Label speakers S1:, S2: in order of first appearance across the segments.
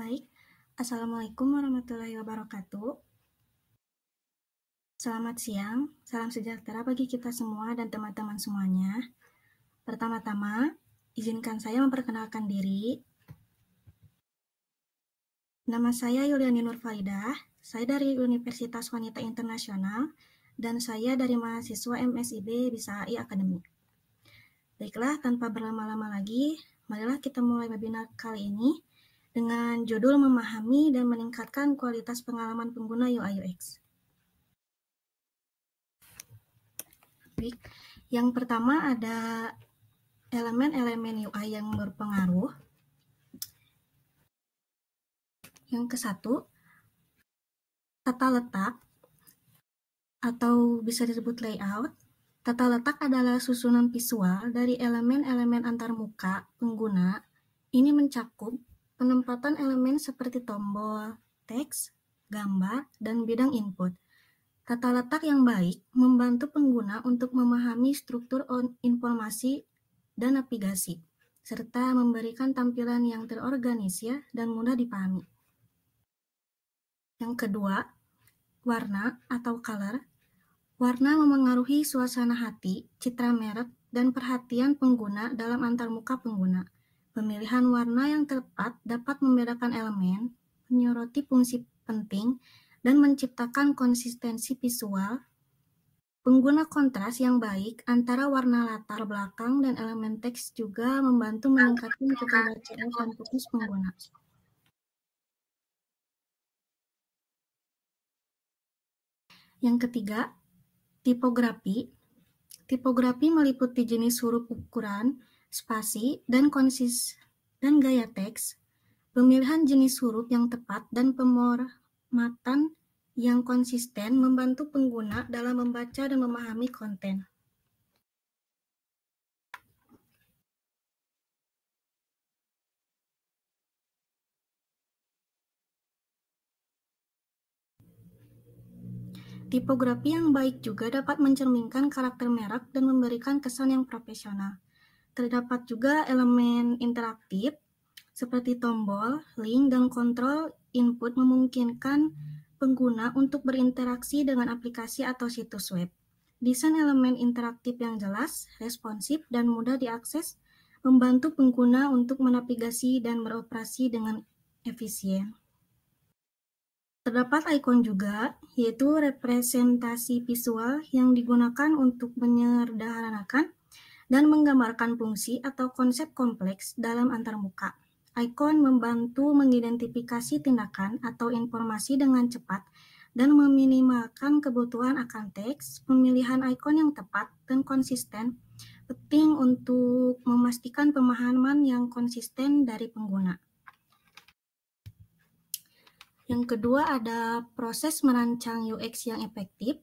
S1: Baik, Assalamualaikum warahmatullahi wabarakatuh. Selamat siang, salam sejahtera bagi kita semua dan teman-teman semuanya. Pertama-tama, izinkan saya memperkenalkan diri. Nama saya Yuliani Nurfaidah, saya dari Universitas Wanita Internasional, dan saya dari mahasiswa MSIB Bisa AI Akademik. Baiklah, tanpa berlama-lama lagi, marilah kita mulai webinar kali ini dengan judul Memahami dan Meningkatkan Kualitas Pengalaman Pengguna UI UX. yang pertama ada elemen-elemen UI yang berpengaruh. Yang ke satu, tata letak atau bisa disebut layout. Tata letak adalah susunan visual dari elemen-elemen antarmuka pengguna. Ini mencakup penempatan elemen seperti tombol, teks, gambar, dan bidang input. Tata letak yang baik membantu pengguna untuk memahami struktur informasi dan navigasi, serta memberikan tampilan yang terorganisir ya dan mudah dipahami. Yang kedua, warna atau color. Warna memengaruhi suasana hati, citra merek, dan perhatian pengguna dalam antarmuka pengguna. Pemilihan warna yang tepat dapat membedakan elemen, menyoroti fungsi penting, dan menciptakan konsistensi visual. Pengguna kontras yang baik antara warna latar belakang dan elemen teks juga membantu meningkatkan kekebacaan dan fokus pengguna. Yang ketiga, tipografi. Tipografi meliputi jenis huruf ukuran, spasi, dan konsis dan gaya teks, pemilihan jenis huruf yang tepat dan pemormatan yang konsisten membantu pengguna dalam membaca dan memahami konten. Tipografi yang baik juga dapat mencerminkan karakter merek dan memberikan kesan yang profesional terdapat juga elemen interaktif seperti tombol, link, dan kontrol input memungkinkan pengguna untuk berinteraksi dengan aplikasi atau situs web. Desain elemen interaktif yang jelas, responsif, dan mudah diakses membantu pengguna untuk menavigasi dan beroperasi dengan efisien. Terdapat ikon juga, yaitu representasi visual yang digunakan untuk menyederhanakan dan menggambarkan fungsi atau konsep kompleks dalam antarmuka. Ikon membantu mengidentifikasi tindakan atau informasi dengan cepat dan meminimalkan kebutuhan akan teks, pemilihan ikon yang tepat dan konsisten penting untuk memastikan pemahaman yang konsisten dari pengguna. Yang kedua ada proses merancang UX yang efektif,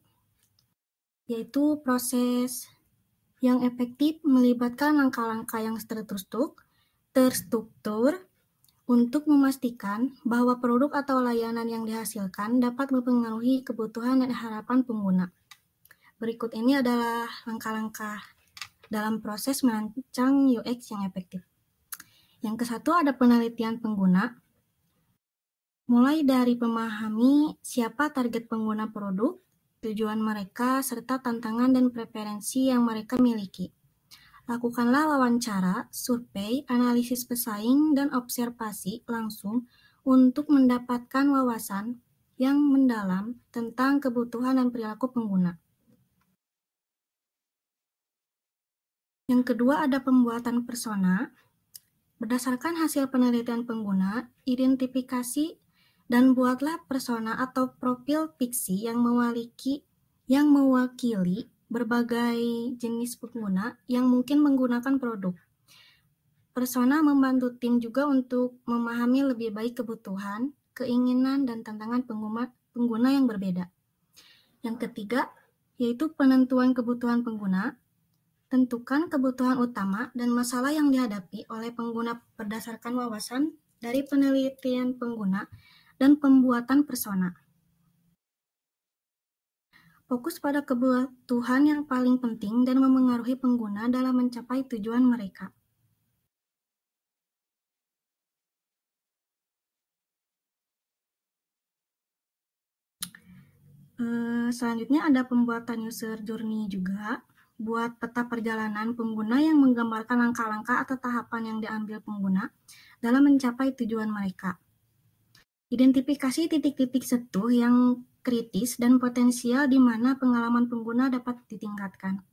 S1: yaitu proses yang efektif melibatkan langkah-langkah yang terstruktur, terstruktur untuk memastikan bahwa produk atau layanan yang dihasilkan dapat mempengaruhi kebutuhan dan harapan pengguna. Berikut ini adalah langkah-langkah dalam proses merancang UX yang efektif. Yang kesatu ada penelitian pengguna, mulai dari memahami siapa target pengguna produk, tujuan mereka, serta tantangan dan preferensi yang mereka miliki. Lakukanlah wawancara, survei, analisis pesaing, dan observasi langsung untuk mendapatkan wawasan yang mendalam tentang kebutuhan dan perilaku pengguna. Yang kedua ada pembuatan persona. Berdasarkan hasil penelitian pengguna, identifikasi dan buatlah persona atau profil fiksi yang mewaliki yang mewakili berbagai jenis pengguna yang mungkin menggunakan produk. Persona membantu tim juga untuk memahami lebih baik kebutuhan, keinginan, dan tantangan pengguna, pengguna yang berbeda. Yang ketiga, yaitu penentuan kebutuhan pengguna. Tentukan kebutuhan utama dan masalah yang dihadapi oleh pengguna berdasarkan wawasan dari penelitian pengguna dan pembuatan persona. Fokus pada kebutuhan yang paling penting dan memengaruhi pengguna dalam mencapai tujuan mereka. Eh, selanjutnya ada pembuatan user journey juga. Buat peta perjalanan pengguna yang menggambarkan langkah-langkah atau tahapan yang diambil pengguna dalam mencapai tujuan mereka. Identifikasi titik-titik setuh yang kritis dan potensial di mana pengalaman pengguna dapat ditingkatkan.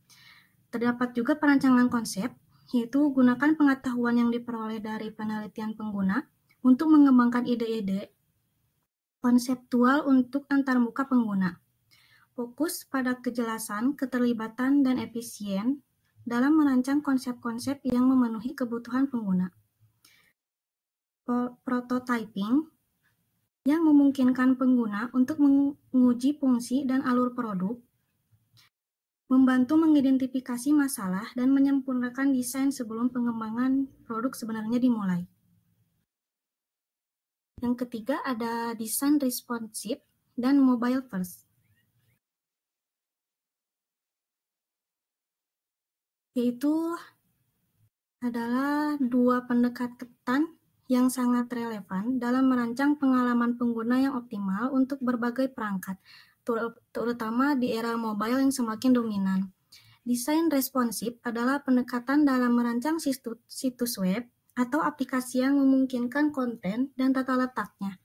S1: Terdapat juga perancangan konsep, yaitu gunakan pengetahuan yang diperoleh dari penelitian pengguna untuk mengembangkan ide-ide konseptual untuk antarmuka pengguna. Fokus pada kejelasan, keterlibatan, dan efisien dalam merancang konsep-konsep yang memenuhi kebutuhan pengguna. Prototyping yang memungkinkan pengguna untuk menguji fungsi dan alur produk, membantu mengidentifikasi masalah dan menyempurnakan desain sebelum pengembangan produk sebenarnya dimulai. Yang ketiga ada desain responsif dan mobile first. Yaitu adalah dua pendekatan yang sangat relevan dalam merancang pengalaman pengguna yang optimal untuk berbagai perangkat, terutama di era mobile yang semakin dominan. Desain responsif adalah pendekatan dalam merancang situs, situs web atau aplikasi yang memungkinkan konten dan tata letaknya,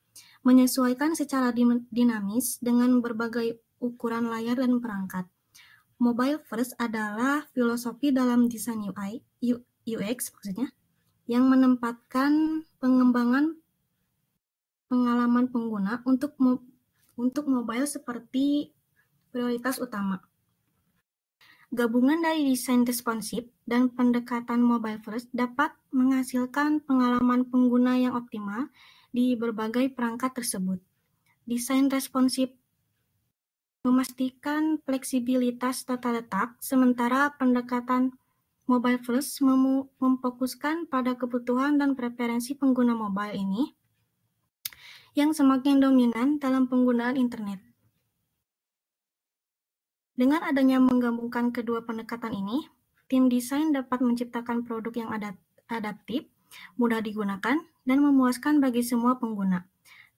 S1: menyesuaikan secara dinamis dengan berbagai ukuran layar dan perangkat. Mobile first adalah filosofi dalam desain UI, UX maksudnya, yang menempatkan pengembangan pengalaman pengguna untuk mo untuk mobile seperti prioritas utama. Gabungan dari desain responsif dan pendekatan mobile first dapat menghasilkan pengalaman pengguna yang optimal di berbagai perangkat tersebut. Desain responsif memastikan fleksibilitas tata letak, sementara pendekatan Mobile First mem memfokuskan pada kebutuhan dan preferensi pengguna mobile ini yang semakin dominan dalam penggunaan internet. Dengan adanya menggabungkan kedua pendekatan ini, tim desain dapat menciptakan produk yang adaptif, mudah digunakan, dan memuaskan bagi semua pengguna,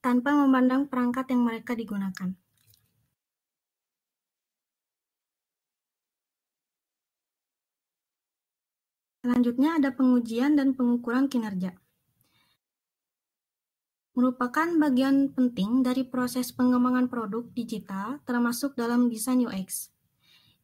S1: tanpa memandang perangkat yang mereka digunakan. Selanjutnya ada pengujian dan pengukuran kinerja. Merupakan bagian penting dari proses pengembangan produk digital termasuk dalam desain UX.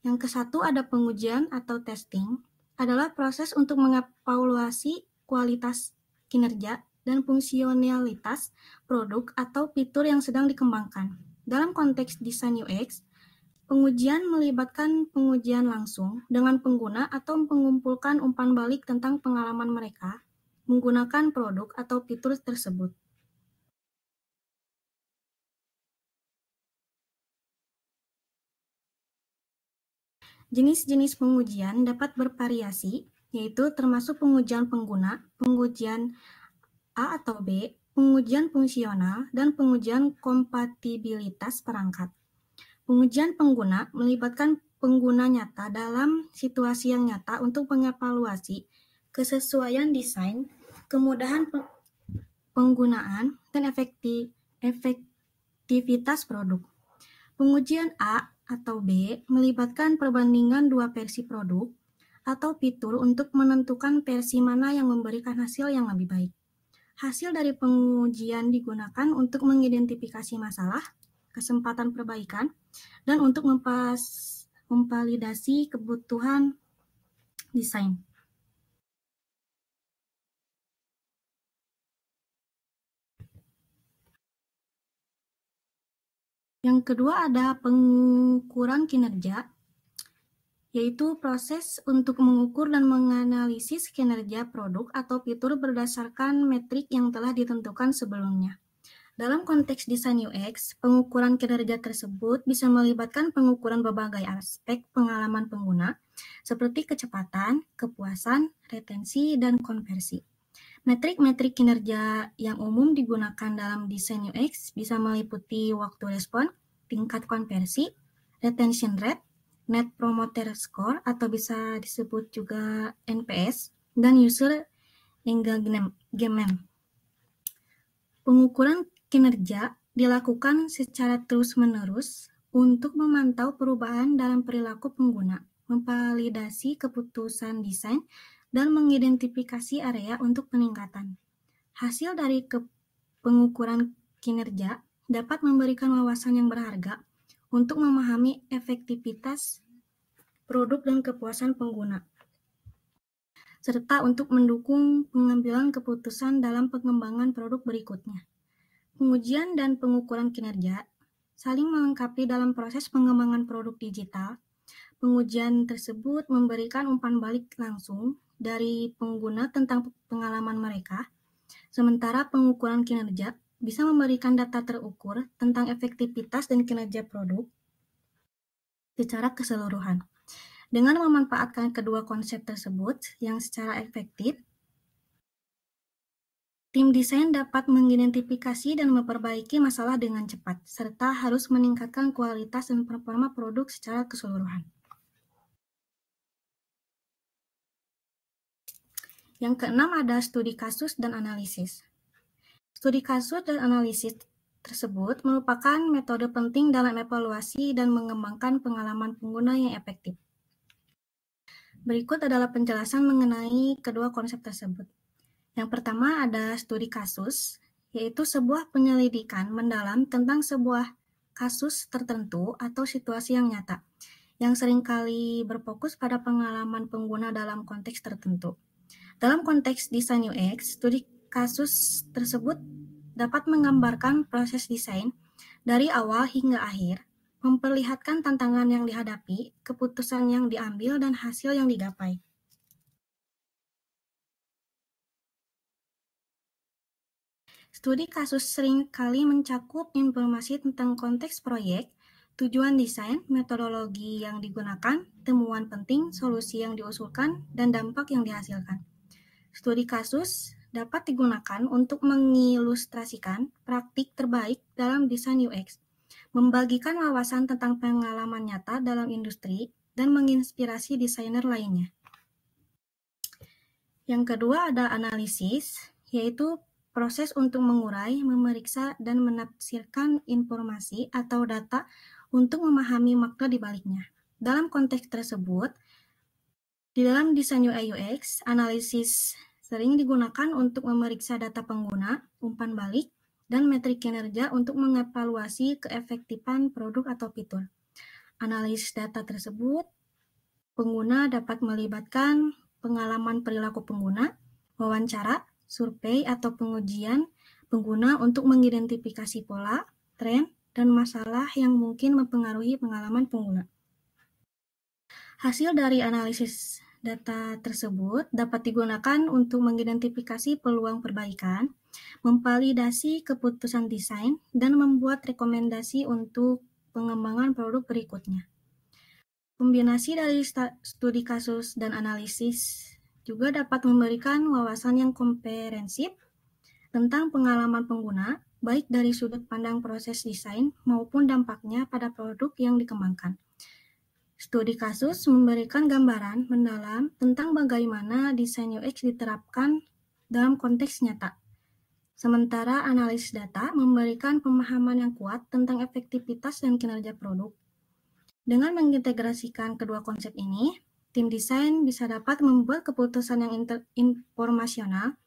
S1: Yang kesatu ada pengujian atau testing adalah proses untuk mengevaluasi kualitas kinerja dan fungsionalitas produk atau fitur yang sedang dikembangkan. Dalam konteks desain UX, Pengujian melibatkan pengujian langsung dengan pengguna atau mengumpulkan umpan balik tentang pengalaman mereka menggunakan produk atau fitur tersebut. Jenis-jenis pengujian dapat bervariasi, yaitu termasuk pengujian pengguna, pengujian A atau B, pengujian fungsional, dan pengujian kompatibilitas perangkat. Pengujian pengguna melibatkan pengguna nyata dalam situasi yang nyata untuk mengevaluasi kesesuaian desain, kemudahan penggunaan, dan efektif, efektivitas produk. Pengujian A atau B melibatkan perbandingan dua versi produk atau fitur untuk menentukan versi mana yang memberikan hasil yang lebih baik. Hasil dari pengujian digunakan untuk mengidentifikasi masalah, kesempatan perbaikan, dan untuk mempas, memvalidasi kebutuhan desain. Yang kedua ada pengukuran kinerja, yaitu proses untuk mengukur dan menganalisis kinerja produk atau fitur berdasarkan metrik yang telah ditentukan sebelumnya. Dalam konteks desain UX, pengukuran kinerja tersebut bisa melibatkan pengukuran berbagai aspek pengalaman pengguna, seperti kecepatan, kepuasan, retensi, dan konversi. Metrik-metrik kinerja yang umum digunakan dalam desain UX bisa meliputi waktu respon, tingkat konversi, retention rate, net promoter score atau bisa disebut juga NPS, dan user engagement. Pengukuran Kinerja dilakukan secara terus-menerus untuk memantau perubahan dalam perilaku pengguna, memvalidasi keputusan desain, dan mengidentifikasi area untuk peningkatan. Hasil dari pengukuran kinerja dapat memberikan wawasan yang berharga untuk memahami efektivitas produk dan kepuasan pengguna, serta untuk mendukung pengambilan keputusan dalam pengembangan produk berikutnya. Pengujian dan pengukuran kinerja saling melengkapi dalam proses pengembangan produk digital. Pengujian tersebut memberikan umpan balik langsung dari pengguna tentang pengalaman mereka, sementara pengukuran kinerja bisa memberikan data terukur tentang efektivitas dan kinerja produk secara keseluruhan. Dengan memanfaatkan kedua konsep tersebut yang secara efektif, Tim desain dapat mengidentifikasi dan memperbaiki masalah dengan cepat, serta harus meningkatkan kualitas dan performa produk secara keseluruhan. Yang keenam ada studi kasus dan analisis. Studi kasus dan analisis tersebut merupakan metode penting dalam evaluasi dan mengembangkan pengalaman pengguna yang efektif. Berikut adalah penjelasan mengenai kedua konsep tersebut. Yang pertama ada studi kasus, yaitu sebuah penyelidikan mendalam tentang sebuah kasus tertentu atau situasi yang nyata, yang seringkali berfokus pada pengalaman pengguna dalam konteks tertentu. Dalam konteks desain UX, studi kasus tersebut dapat menggambarkan proses desain dari awal hingga akhir, memperlihatkan tantangan yang dihadapi, keputusan yang diambil, dan hasil yang digapai. Studi kasus sering kali mencakup informasi tentang konteks proyek, tujuan desain, metodologi yang digunakan, temuan penting, solusi yang diusulkan, dan dampak yang dihasilkan. Studi kasus dapat digunakan untuk mengilustrasikan praktik terbaik dalam desain UX, membagikan wawasan tentang pengalaman nyata dalam industri, dan menginspirasi desainer lainnya. Yang kedua ada analisis, yaitu Proses untuk mengurai, memeriksa, dan menafsirkan informasi atau data untuk memahami makna di baliknya. Dalam konteks tersebut, di dalam desain UI UX, analisis sering digunakan untuk memeriksa data pengguna, umpan balik, dan metrik kinerja untuk mengevaluasi keefektifan produk atau fitur. Analisis data tersebut, pengguna dapat melibatkan pengalaman perilaku pengguna, wawancara, survei atau pengujian pengguna untuk mengidentifikasi pola, tren, dan masalah yang mungkin mempengaruhi pengalaman pengguna. Hasil dari analisis data tersebut dapat digunakan untuk mengidentifikasi peluang perbaikan, memvalidasi keputusan desain, dan membuat rekomendasi untuk pengembangan produk berikutnya. Kombinasi dari studi kasus dan analisis juga dapat memberikan wawasan yang komprehensif tentang pengalaman pengguna, baik dari sudut pandang proses desain maupun dampaknya pada produk yang dikembangkan. Studi kasus memberikan gambaran mendalam tentang bagaimana desain UX diterapkan dalam konteks nyata. Sementara analisis data memberikan pemahaman yang kuat tentang efektivitas dan kinerja produk. Dengan mengintegrasikan kedua konsep ini, tim desain bisa dapat membuat keputusan yang informasional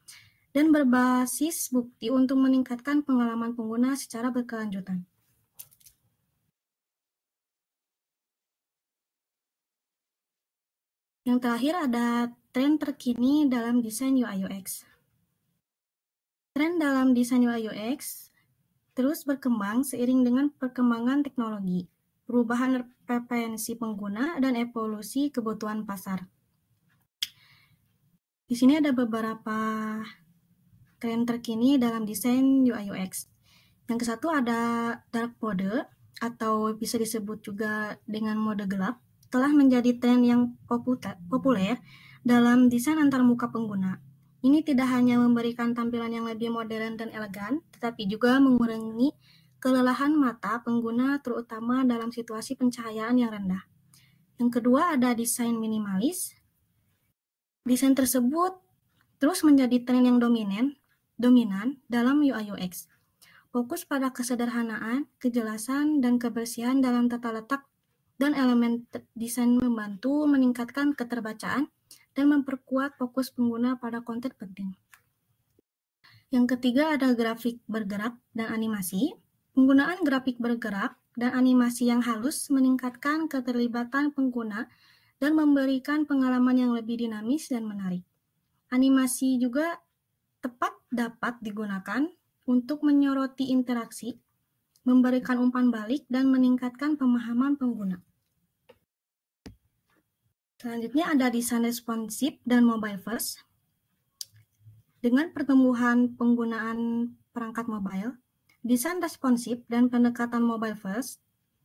S1: dan berbasis bukti untuk meningkatkan pengalaman pengguna secara berkelanjutan. Yang terakhir ada tren terkini dalam desain UI UX. Tren dalam desain UI UX terus berkembang seiring dengan perkembangan teknologi, perubahan preferensi pengguna, dan evolusi kebutuhan pasar. Di sini ada beberapa tren terkini dalam desain UI UX. Yang ke satu ada dark mode atau bisa disebut juga dengan mode gelap telah menjadi tren yang populer dalam desain antarmuka pengguna. Ini tidak hanya memberikan tampilan yang lebih modern dan elegan, tetapi juga mengurangi kelelahan mata pengguna terutama dalam situasi pencahayaan yang rendah. Yang kedua ada desain minimalis. Desain tersebut terus menjadi tren yang dominan, dominan dalam UI UX. Fokus pada kesederhanaan, kejelasan, dan kebersihan dalam tata letak dan elemen desain membantu meningkatkan keterbacaan dan memperkuat fokus pengguna pada konten penting. Yang ketiga ada grafik bergerak dan animasi. Penggunaan grafik bergerak dan animasi yang halus meningkatkan keterlibatan pengguna dan memberikan pengalaman yang lebih dinamis dan menarik. Animasi juga tepat dapat digunakan untuk menyoroti interaksi, memberikan umpan balik, dan meningkatkan pemahaman pengguna. Selanjutnya ada desain responsif dan mobile first. Dengan pertumbuhan penggunaan perangkat mobile, Desain responsif dan pendekatan mobile first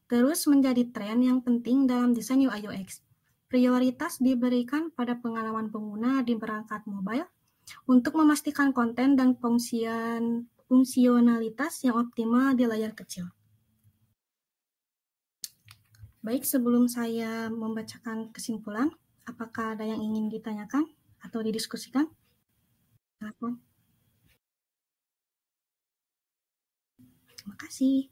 S1: terus menjadi tren yang penting dalam desain UI UX. Prioritas diberikan pada pengalaman pengguna di perangkat mobile untuk memastikan konten dan fungsian, fungsionalitas yang optimal di layar kecil. Baik, sebelum saya membacakan kesimpulan, apakah ada yang ingin ditanyakan atau didiskusikan? kasih. Terima kasih.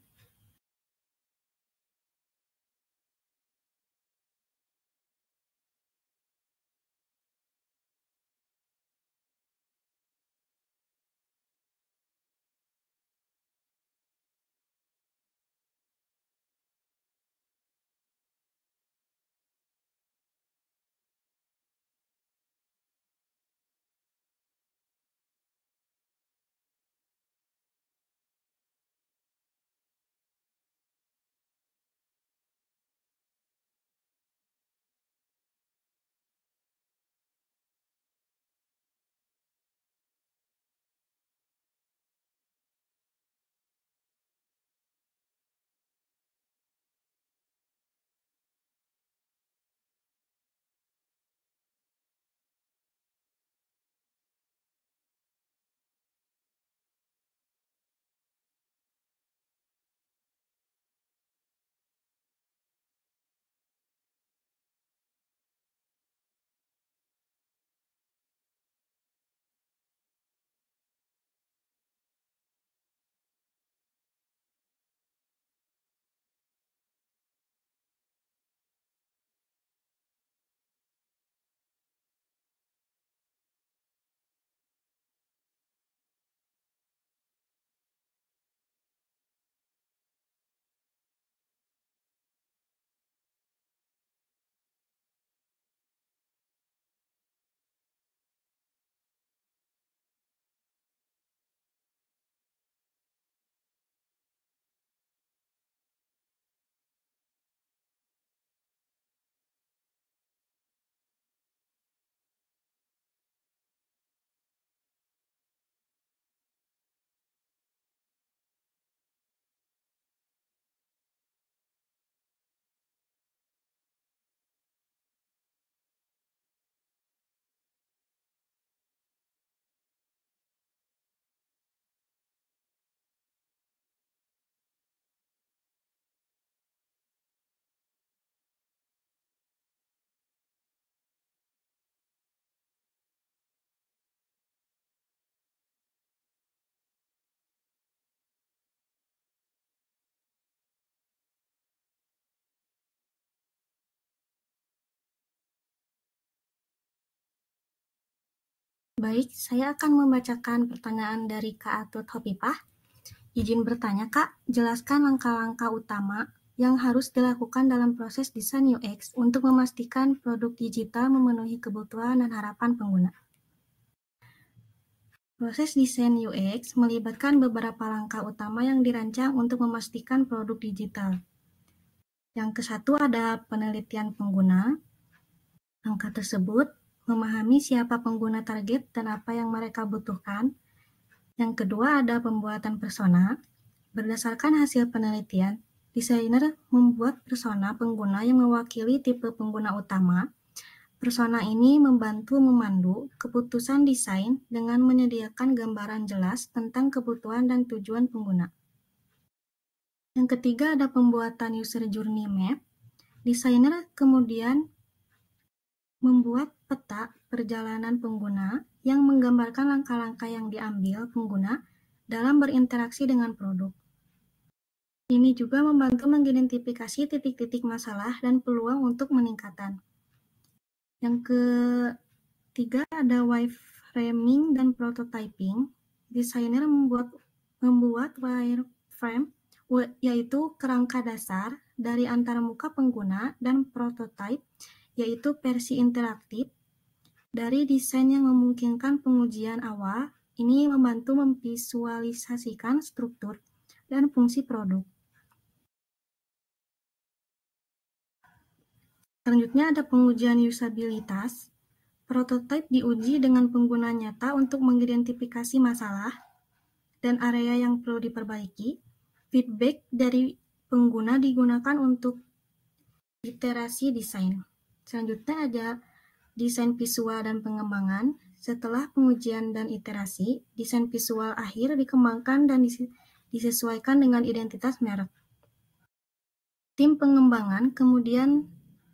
S1: Baik, saya akan membacakan pertanyaan dari Kak Atut Hopipah. Izin bertanya Kak, jelaskan langkah-langkah utama yang harus dilakukan dalam proses desain UX untuk memastikan produk digital memenuhi kebutuhan dan harapan pengguna. Proses desain UX melibatkan beberapa langkah utama yang dirancang untuk memastikan produk digital. Yang kesatu ada penelitian pengguna. Langkah tersebut memahami siapa pengguna target dan apa yang mereka butuhkan. Yang kedua ada pembuatan persona. Berdasarkan hasil penelitian, desainer membuat persona pengguna yang mewakili tipe pengguna utama. Persona ini membantu memandu keputusan desain dengan menyediakan gambaran jelas tentang kebutuhan dan tujuan pengguna. Yang ketiga ada pembuatan user journey map. Desainer kemudian membuat peta perjalanan pengguna yang menggambarkan langkah-langkah yang diambil pengguna dalam berinteraksi dengan produk. Ini juga membantu mengidentifikasi titik-titik masalah dan peluang untuk peningkatan. Yang ketiga ada wireframing dan prototyping. Desainer membuat membuat wireframe yaitu kerangka dasar dari antara muka pengguna dan prototype yaitu versi interaktif dari desain yang memungkinkan pengujian awal ini membantu memvisualisasikan struktur dan fungsi produk. Selanjutnya ada pengujian usabilitas. Prototipe diuji dengan pengguna nyata untuk mengidentifikasi masalah dan area yang perlu diperbaiki. Feedback dari pengguna digunakan untuk iterasi desain. Selanjutnya ada desain visual dan pengembangan. Setelah pengujian dan iterasi, desain visual akhir dikembangkan dan disesuaikan dengan identitas merek. Tim pengembangan kemudian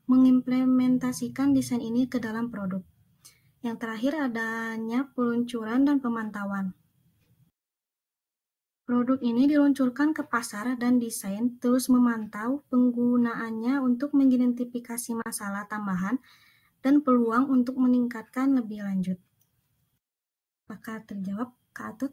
S1: mengimplementasikan desain ini ke dalam produk. Yang terakhir adanya peluncuran dan pemantauan. Produk ini diluncurkan ke pasar dan desain terus memantau penggunaannya untuk mengidentifikasi masalah tambahan dan peluang untuk meningkatkan lebih lanjut. Apakah terjawab, Kak Atut?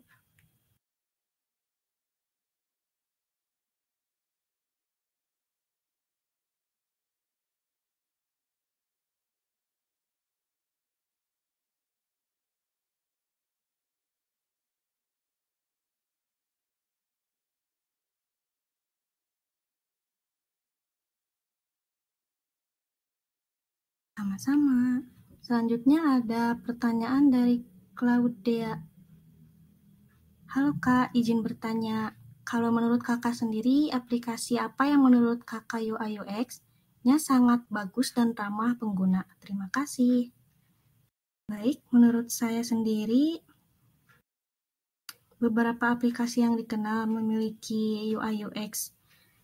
S1: Sama-sama. Selanjutnya ada pertanyaan dari Claudia. Halo Kak, izin bertanya. Kalau menurut Kakak sendiri, aplikasi apa yang menurut Kakak UI UX nya sangat bagus dan ramah pengguna? Terima kasih. Baik, menurut saya sendiri beberapa aplikasi yang dikenal memiliki UI UX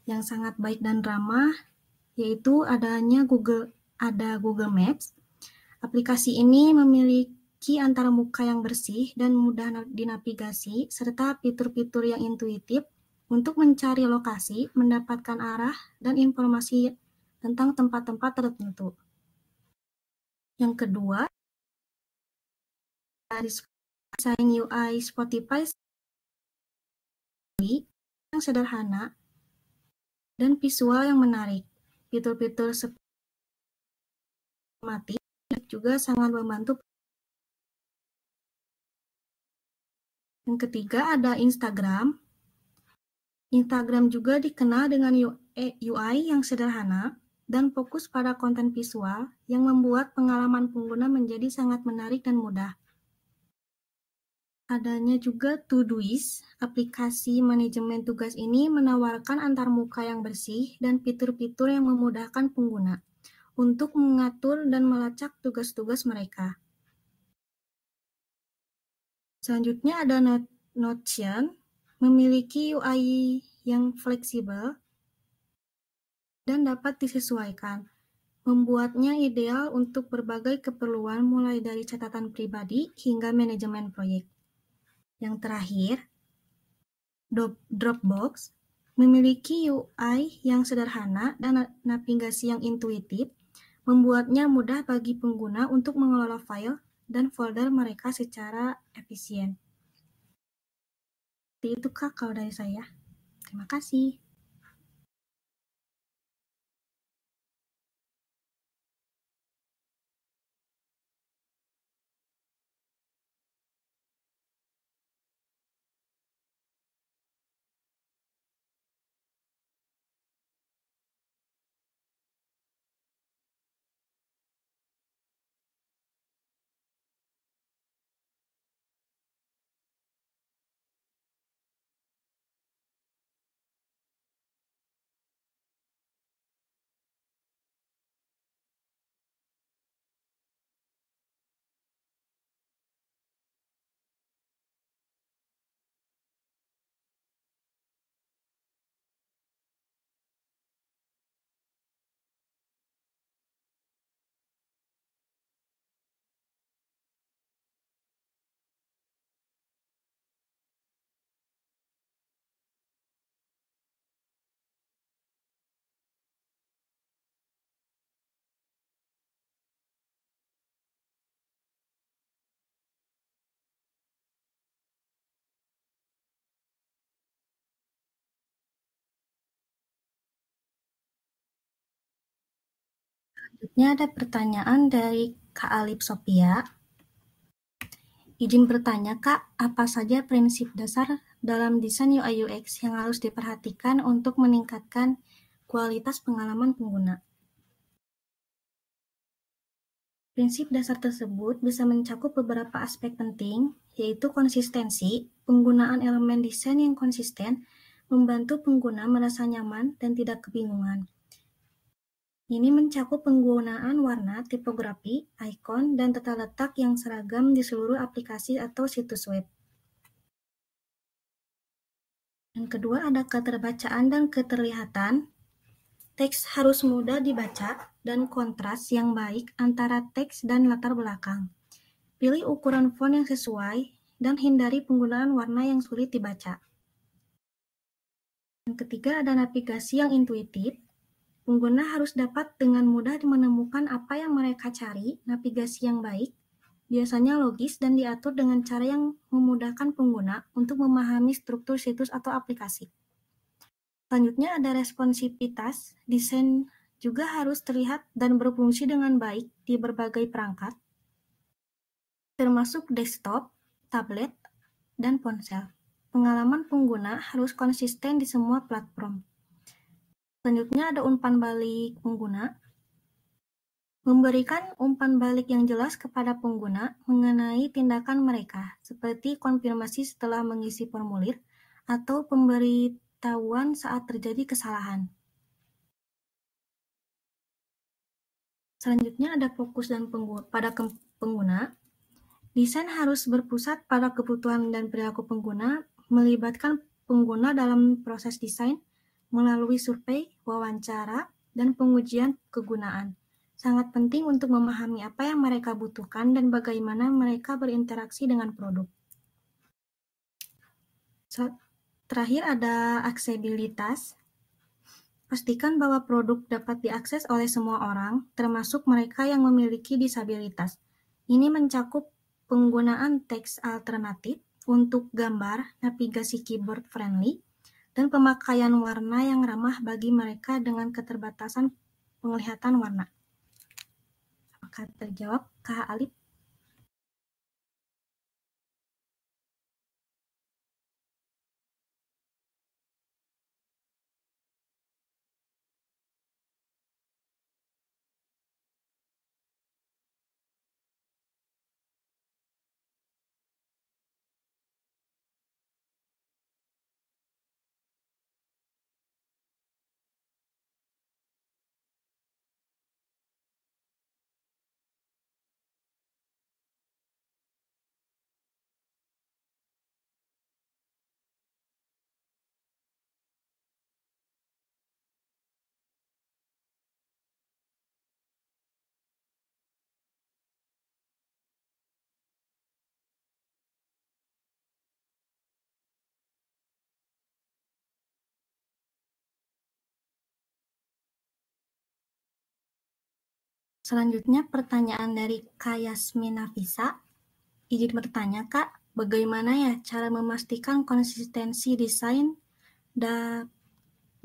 S1: yang sangat baik dan ramah yaitu adanya Google ada Google Maps. Aplikasi ini memiliki antara muka yang bersih dan mudah dinavigasi, serta fitur-fitur yang intuitif untuk mencari lokasi, mendapatkan arah, dan informasi tentang tempat-tempat tertentu. Yang kedua, dari desain UI Spotify yang sederhana dan visual yang menarik. Fitur-fitur seperti mati juga sangat membantu. Yang ketiga ada Instagram. Instagram juga dikenal dengan UI e, yang sederhana dan fokus pada konten visual yang membuat pengalaman pengguna menjadi sangat menarik dan mudah. Adanya juga Todoist, aplikasi manajemen tugas ini menawarkan antarmuka yang bersih dan fitur-fitur yang memudahkan pengguna untuk mengatur dan melacak tugas-tugas mereka. Selanjutnya ada Notion, memiliki UI yang fleksibel dan dapat disesuaikan, membuatnya ideal untuk berbagai keperluan mulai dari catatan pribadi hingga manajemen proyek. Yang terakhir, Dropbox memiliki UI yang sederhana dan navigasi yang intuitif, membuatnya mudah bagi pengguna untuk mengelola file dan folder mereka secara efisien. Itu kak kalau dari saya. Terima kasih. Selanjutnya ada pertanyaan dari Kak Alip Sophia. Izin bertanya Kak, apa saja prinsip dasar dalam desain UI UX yang harus diperhatikan untuk meningkatkan kualitas pengalaman pengguna? Prinsip dasar tersebut bisa mencakup beberapa aspek penting, yaitu konsistensi, penggunaan elemen desain yang konsisten, membantu pengguna merasa nyaman dan tidak kebingungan. Ini mencakup penggunaan warna, tipografi, ikon, dan tata letak yang seragam di seluruh aplikasi atau situs web. Yang kedua ada keterbacaan dan keterlihatan. Teks harus mudah dibaca dan kontras yang baik antara teks dan latar belakang. Pilih ukuran font yang sesuai dan hindari penggunaan warna yang sulit dibaca. Yang ketiga ada navigasi yang intuitif. Pengguna harus dapat dengan mudah menemukan apa yang mereka cari, navigasi yang baik, biasanya logis dan diatur dengan cara yang memudahkan pengguna untuk memahami struktur situs atau aplikasi. Selanjutnya ada responsivitas, desain juga harus terlihat dan berfungsi dengan baik di berbagai perangkat, termasuk desktop, tablet, dan ponsel. Pengalaman pengguna harus konsisten di semua platform. Selanjutnya ada umpan balik pengguna. Memberikan umpan balik yang jelas kepada pengguna mengenai tindakan mereka, seperti konfirmasi setelah mengisi formulir atau pemberitahuan saat terjadi kesalahan. Selanjutnya ada fokus dan pengguna, pada pengguna. Desain harus berpusat pada kebutuhan dan perilaku pengguna, melibatkan pengguna dalam proses desain, melalui survei, wawancara, dan pengujian kegunaan. Sangat penting untuk memahami apa yang mereka butuhkan dan bagaimana mereka berinteraksi dengan produk. terakhir ada aksesibilitas. Pastikan bahwa produk dapat diakses oleh semua orang, termasuk mereka yang memiliki disabilitas. Ini mencakup penggunaan teks alternatif untuk gambar navigasi keyboard friendly, dan pemakaian warna yang ramah bagi mereka dengan keterbatasan penglihatan warna. Maka terjawab Kak Alip Selanjutnya pertanyaan dari Kayasmina Visa. Izin bertanya Kak, bagaimana ya cara memastikan konsistensi desain da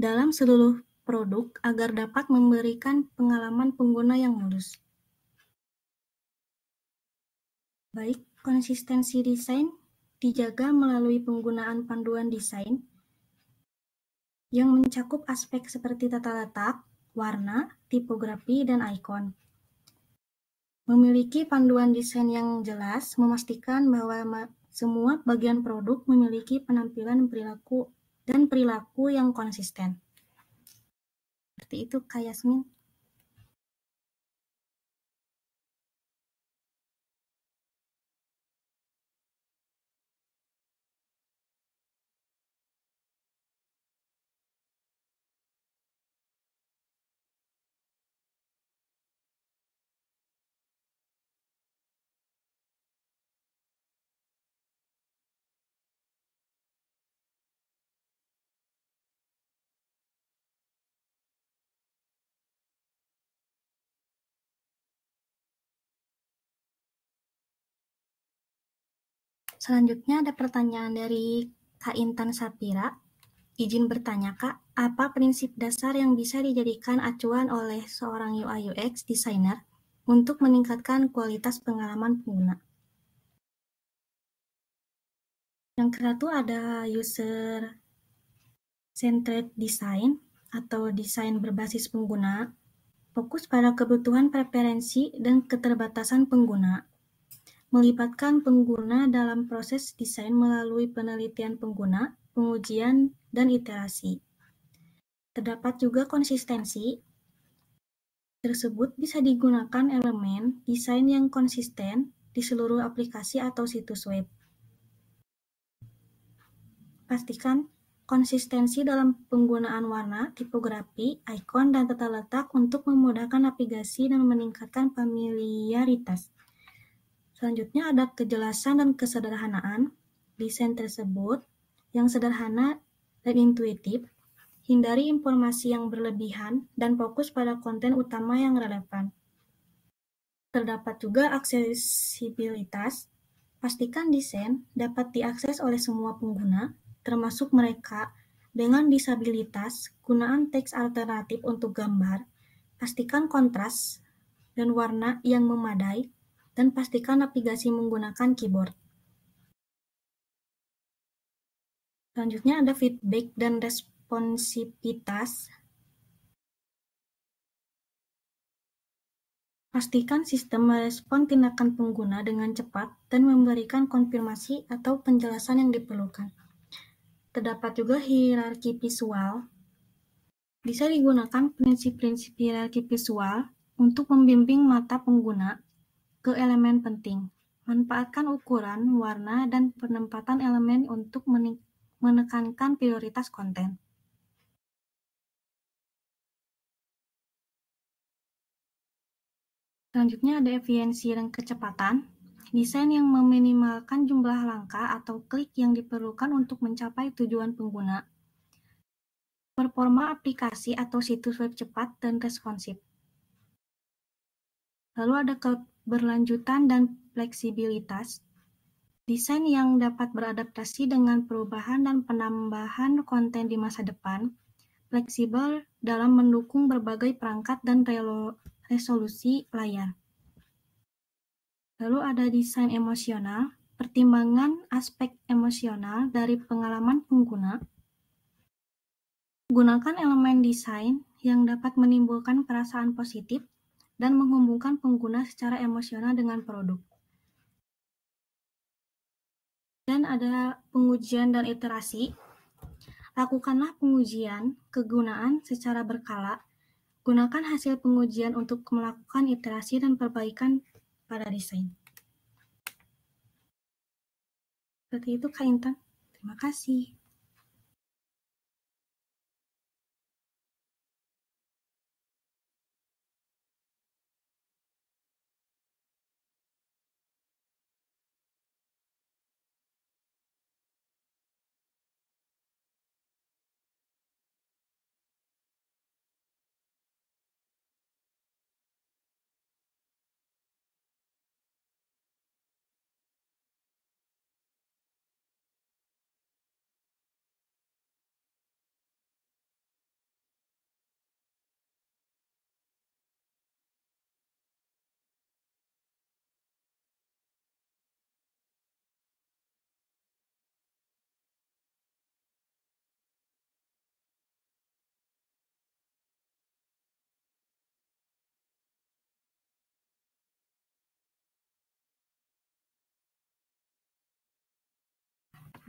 S1: dalam seluruh produk agar dapat memberikan pengalaman pengguna yang mulus? Baik, konsistensi desain dijaga melalui penggunaan panduan desain yang mencakup aspek seperti tata letak, warna, tipografi, dan ikon. Memiliki panduan desain yang jelas memastikan bahwa semua bagian produk memiliki penampilan perilaku dan perilaku yang konsisten. Seperti itu, Kak Yasmin. Selanjutnya ada pertanyaan dari Kak Intan Sapira. Izin bertanya Kak, apa prinsip dasar yang bisa dijadikan acuan oleh seorang UI UX designer untuk meningkatkan kualitas pengalaman pengguna? Yang itu ada user centered design atau desain berbasis pengguna, fokus pada kebutuhan preferensi dan keterbatasan pengguna Melibatkan pengguna dalam proses desain melalui penelitian pengguna, pengujian, dan iterasi. Terdapat juga konsistensi. Tersebut bisa digunakan elemen desain yang konsisten di seluruh aplikasi atau situs web. Pastikan konsistensi dalam penggunaan warna, tipografi, ikon, dan tata letak untuk memudahkan navigasi dan meningkatkan familiaritas. Selanjutnya ada kejelasan dan kesederhanaan desain tersebut yang sederhana dan intuitif. Hindari informasi yang berlebihan dan fokus pada konten utama yang relevan. Terdapat juga aksesibilitas. Pastikan desain dapat diakses oleh semua pengguna, termasuk mereka dengan disabilitas. Gunaan teks alternatif untuk gambar. Pastikan kontras dan warna yang memadai dan pastikan navigasi menggunakan keyboard. Selanjutnya ada feedback dan responsivitas. Pastikan sistem merespon tindakan pengguna dengan cepat dan memberikan konfirmasi atau penjelasan yang diperlukan. Terdapat juga hierarki visual. Bisa digunakan prinsip-prinsip hierarki visual untuk membimbing mata pengguna ke elemen penting. Manfaatkan ukuran, warna, dan penempatan elemen untuk menekankan prioritas konten. Selanjutnya ada efisiensi dan kecepatan. Desain yang meminimalkan jumlah langkah atau klik yang diperlukan untuk mencapai tujuan pengguna. Performa aplikasi atau situs web cepat dan responsif. Lalu ada berlanjutan, dan fleksibilitas. Desain yang dapat beradaptasi dengan perubahan dan penambahan konten di masa depan, fleksibel dalam mendukung berbagai perangkat dan resolusi layar. Lalu ada desain emosional, pertimbangan aspek emosional dari pengalaman pengguna. Gunakan elemen desain yang dapat menimbulkan perasaan positif dan menghubungkan pengguna secara emosional dengan produk. Dan ada pengujian dan iterasi. Lakukanlah pengujian kegunaan secara berkala. Gunakan hasil pengujian untuk melakukan iterasi dan perbaikan pada desain. Seperti itu Kak Intan. Terima kasih.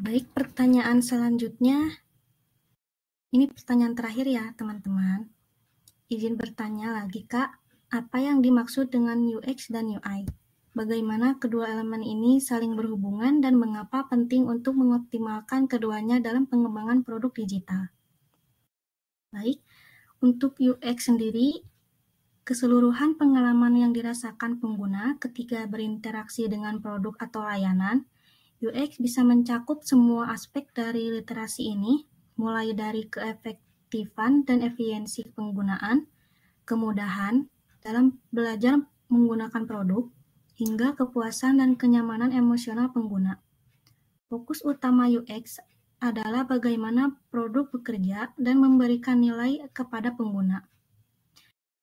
S1: Baik, pertanyaan selanjutnya. Ini pertanyaan terakhir ya, teman-teman. Izin bertanya lagi, Kak. Apa yang dimaksud dengan UX dan UI? Bagaimana kedua elemen ini saling berhubungan dan mengapa penting untuk mengoptimalkan keduanya dalam pengembangan produk digital? Baik, untuk UX sendiri, keseluruhan pengalaman yang dirasakan pengguna ketika berinteraksi dengan produk atau layanan UX bisa mencakup semua aspek dari literasi ini, mulai dari keefektifan dan efisiensi penggunaan, kemudahan dalam belajar menggunakan produk, hingga kepuasan dan kenyamanan emosional pengguna. Fokus utama UX adalah bagaimana produk bekerja dan memberikan nilai kepada pengguna.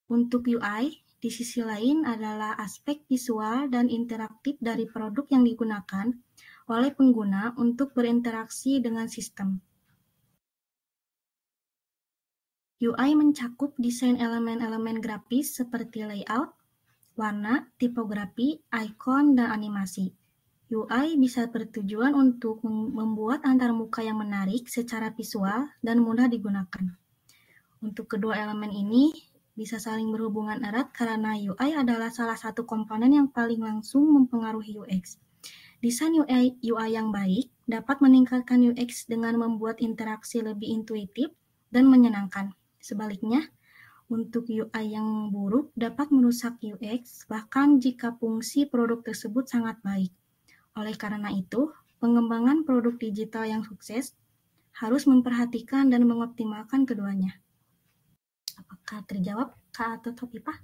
S1: Untuk UI, di sisi lain adalah aspek visual dan interaktif dari produk yang digunakan, oleh pengguna untuk berinteraksi dengan sistem. UI mencakup desain elemen-elemen grafis seperti layout, warna, tipografi, ikon, dan animasi. UI bisa bertujuan untuk membuat antarmuka yang menarik secara visual dan mudah digunakan. Untuk kedua elemen ini bisa saling berhubungan erat karena UI adalah salah satu komponen yang paling langsung mempengaruhi UX. Desain UI, UI yang baik dapat meningkatkan UX dengan membuat interaksi lebih intuitif dan menyenangkan. Sebaliknya, untuk UI yang buruk dapat merusak UX bahkan jika fungsi produk tersebut sangat baik. Oleh karena itu, pengembangan produk digital yang sukses harus memperhatikan dan mengoptimalkan keduanya. Apakah terjawab, Kak atau Topipa?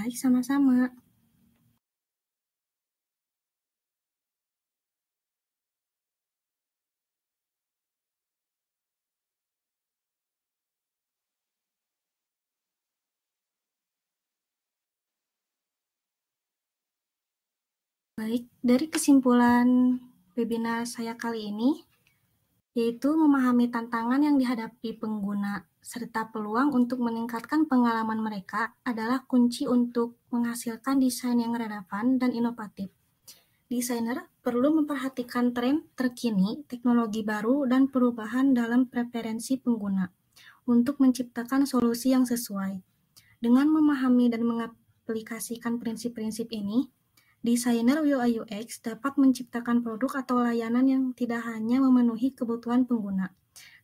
S1: baik sama-sama. Baik, dari kesimpulan webinar saya kali ini, yaitu memahami tantangan yang dihadapi pengguna serta peluang untuk meningkatkan pengalaman mereka adalah kunci untuk menghasilkan desain yang relevan dan inovatif. Desainer perlu memperhatikan tren terkini, teknologi baru, dan perubahan dalam preferensi pengguna untuk menciptakan solusi yang sesuai. Dengan memahami dan mengaplikasikan prinsip-prinsip ini, desainer UI/UX dapat menciptakan produk atau layanan yang tidak hanya memenuhi kebutuhan pengguna,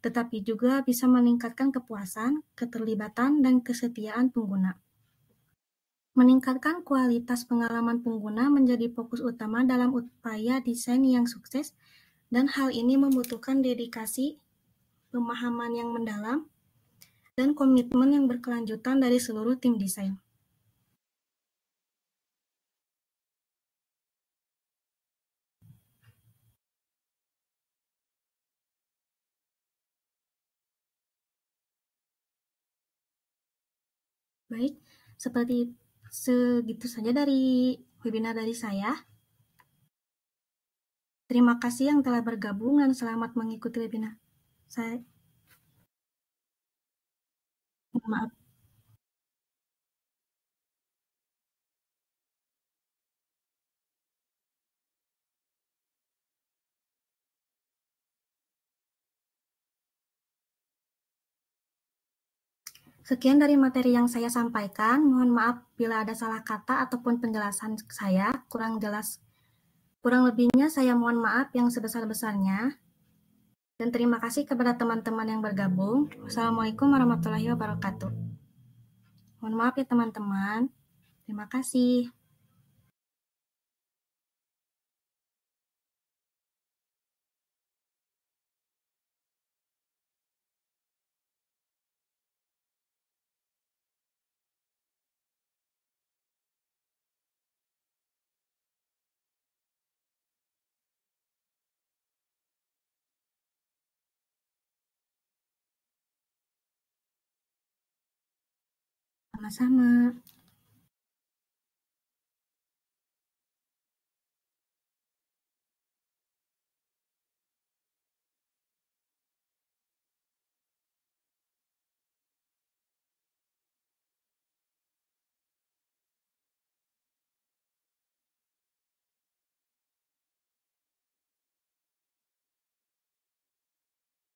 S1: tetapi juga bisa meningkatkan kepuasan, keterlibatan, dan kesetiaan pengguna. Meningkatkan kualitas pengalaman pengguna menjadi fokus utama dalam upaya desain yang sukses, dan hal ini membutuhkan dedikasi, pemahaman yang mendalam, dan komitmen yang berkelanjutan dari seluruh tim desain. Baik, seperti segitu saja dari webinar dari saya. Terima kasih yang telah bergabung dan selamat mengikuti webinar. Saya maaf. Sekian dari materi yang saya sampaikan. Mohon maaf bila ada salah kata ataupun penjelasan saya kurang jelas. Kurang lebihnya saya mohon maaf yang sebesar-besarnya. Dan terima kasih kepada teman-teman yang bergabung. Wassalamualaikum warahmatullahi wabarakatuh. Mohon maaf ya teman-teman. Terima kasih. sama-sama.